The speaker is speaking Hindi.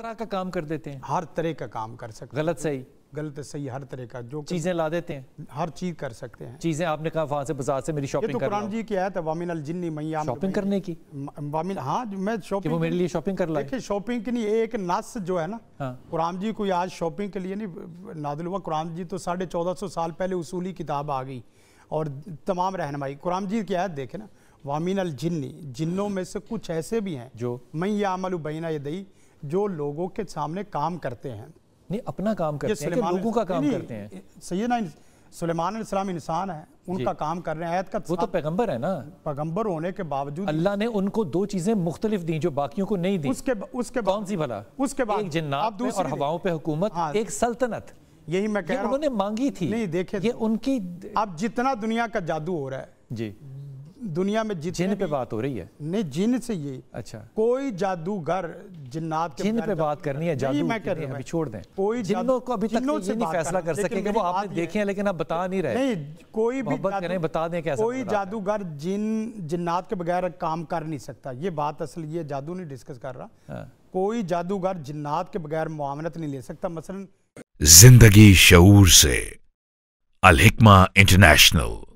तरह का काम कर देते हैं हर तरह का काम कर सकते गलत सही गलत सही हर तरह का जो चीजें ला देते हैं हर चीज कर सकते हैं चीजें आपने कहा वहां से बाजार से मेरी शॉपिंग तो कुरान जी की आयत वामिन अल जिन्नी मैया शॉपिंग करने की वामिन हां मैं शॉपिंग वो मेरे लिए शॉपिंग कर लाए देखिए शॉपिंग की नहीं एक नस जो है ना हाँ। कुरान जी को आज शॉपिंग के लिए नहीं नादिल हुआ कुरान जी तो साढ़े चौदह सौ साल पहले उसूली किताब आ गई और तमाम रहनमाई कुरान जी की आयत देखे ना वामिन अल जिन्नी जिन्नों में से कुछ ऐसे भी हैं जो मैं अमल बैना ये दई जो लोगों के सामने काम करते हैं नहीं अपना काम करते हैं लोगों का काम करते हैं सही ना सुलेमान सलाम इंसान है उनका काम कर रहे हैं आयत का वो तो पैगंबर है ना पैगंबर होने के बावजूद अल्लाह ने उनको दो चीजें मुख्तलिफ दी जो बाकियों को नहीं दी उसके उसके कौन सी भला उसके बाद जिन्नात और हवाओं पे हुकूमत हाँ। एक सल्तनत यही मैं कह रहा हूँ उन्होंने मांगी थी नहीं देखे ये उनकी अब जितना दुनिया का जादू हो रहा है जी दुनिया में जिन पे बात हो रही है नहीं जिन से ये अच्छा कोई जादूगर जिन्नात के जिन पे बात करनी है जादू मैं कर अभी छोड़ दें कोई जिन्नों को अभी तक ये नहीं फैसला कर सके वो आपने देखे हैं लेकिन आप बता नहीं रहे नहीं कोई भी करें बता दें कैसे कोई जादूगर जिन जिन्नात के बगैर काम कर नहीं सकता ये बात असल ये जादू नहीं डिस्कस कर रहा हाँ। कोई जादूगर जिन्नात के बगैर मुआवनत नहीं ले सकता मसलन जिंदगी शऊर से अलहिकमा इंटरनेशनल